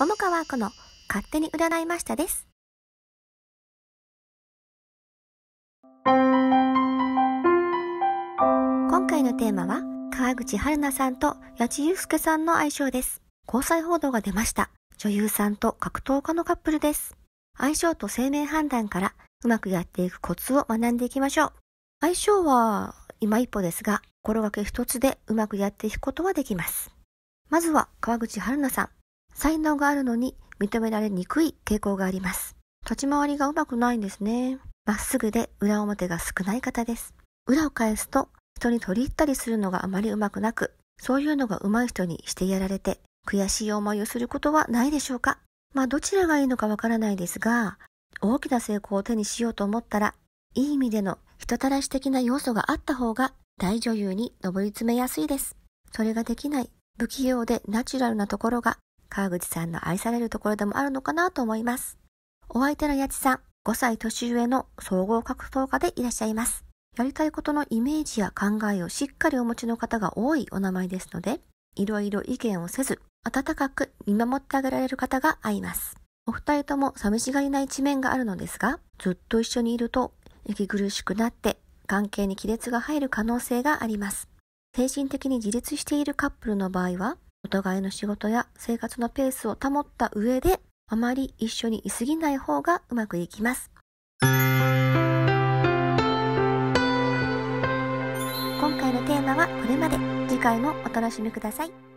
桃川子の勝手に占いましたです。今回のテーマは、川口春奈さんと八千祐介さんの相性です。交際報道が出ました。女優さんと格闘家のカップルです。相性と生命判断からうまくやっていくコツを学んでいきましょう。相性は今一歩ですが、心がけ一つでうまくやっていくことはできます。まずは川口春奈さん。才能があるのに認められにくい傾向があります。立ち回りがうまくないんですね。まっすぐで裏表が少ない方です。裏を返すと人に取り入ったりするのがあまりうまくなく、そういうのが上手い人にしてやられて悔しい思いをすることはないでしょうかまあどちらがいいのかわからないですが、大きな成功を手にしようと思ったら、いい意味での人たらし的な要素があった方が大女優に上り詰めやすいです。それができない、不器用でナチュラルなところが川口さんの愛されるところでもあるのかなと思います。お相手の八千さん、5歳年上の総合格闘家でいらっしゃいます。やりたいことのイメージや考えをしっかりお持ちの方が多いお名前ですので、いろいろ意見をせず、温かく見守ってあげられる方が合います。お二人とも寂しがりな一面があるのですが、ずっと一緒にいると、息苦しくなって、関係に亀裂が入る可能性があります。精神的に自立しているカップルの場合は、互いの仕事や生活のペースを保った上で、あまり一緒にいすぎない方がうまくいきます。今回のテーマはこれまで。次回もお楽しみください。